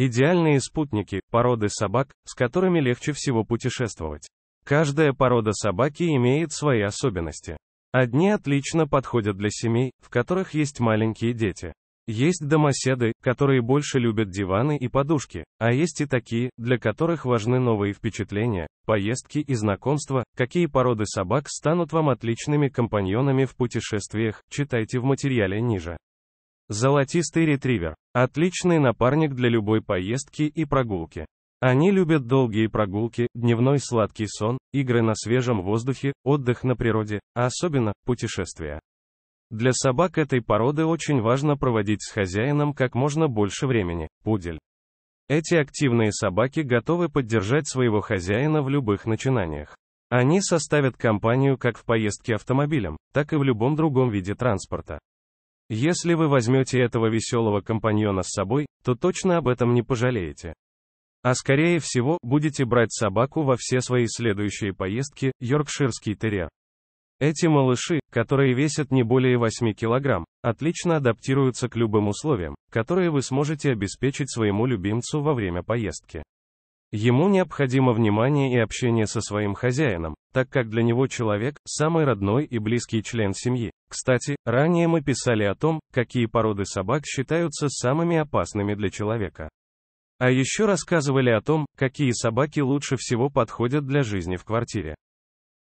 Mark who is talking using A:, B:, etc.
A: Идеальные спутники – породы собак, с которыми легче всего путешествовать. Каждая порода собаки имеет свои особенности. Одни отлично подходят для семей, в которых есть маленькие дети. Есть домоседы, которые больше любят диваны и подушки, а есть и такие, для которых важны новые впечатления, поездки и знакомства. Какие породы собак станут вам отличными компаньонами в путешествиях, читайте в материале ниже. Золотистый ретривер. Отличный напарник для любой поездки и прогулки. Они любят долгие прогулки, дневной сладкий сон, игры на свежем воздухе, отдых на природе, а особенно путешествия. Для собак этой породы очень важно проводить с хозяином как можно больше времени. Пудель. Эти активные собаки готовы поддержать своего хозяина в любых начинаниях. Они составят компанию как в поездке автомобилем, так и в любом другом виде транспорта. Если вы возьмете этого веселого компаньона с собой, то точно об этом не пожалеете. А скорее всего, будете брать собаку во все свои следующие поездки, йоркширский терьер. Эти малыши, которые весят не более 8 килограмм, отлично адаптируются к любым условиям, которые вы сможете обеспечить своему любимцу во время поездки. Ему необходимо внимание и общение со своим хозяином, так как для него человек – самый родной и близкий член семьи. Кстати, ранее мы писали о том, какие породы собак считаются самыми опасными для человека. А еще рассказывали о том, какие собаки лучше всего подходят для жизни в квартире.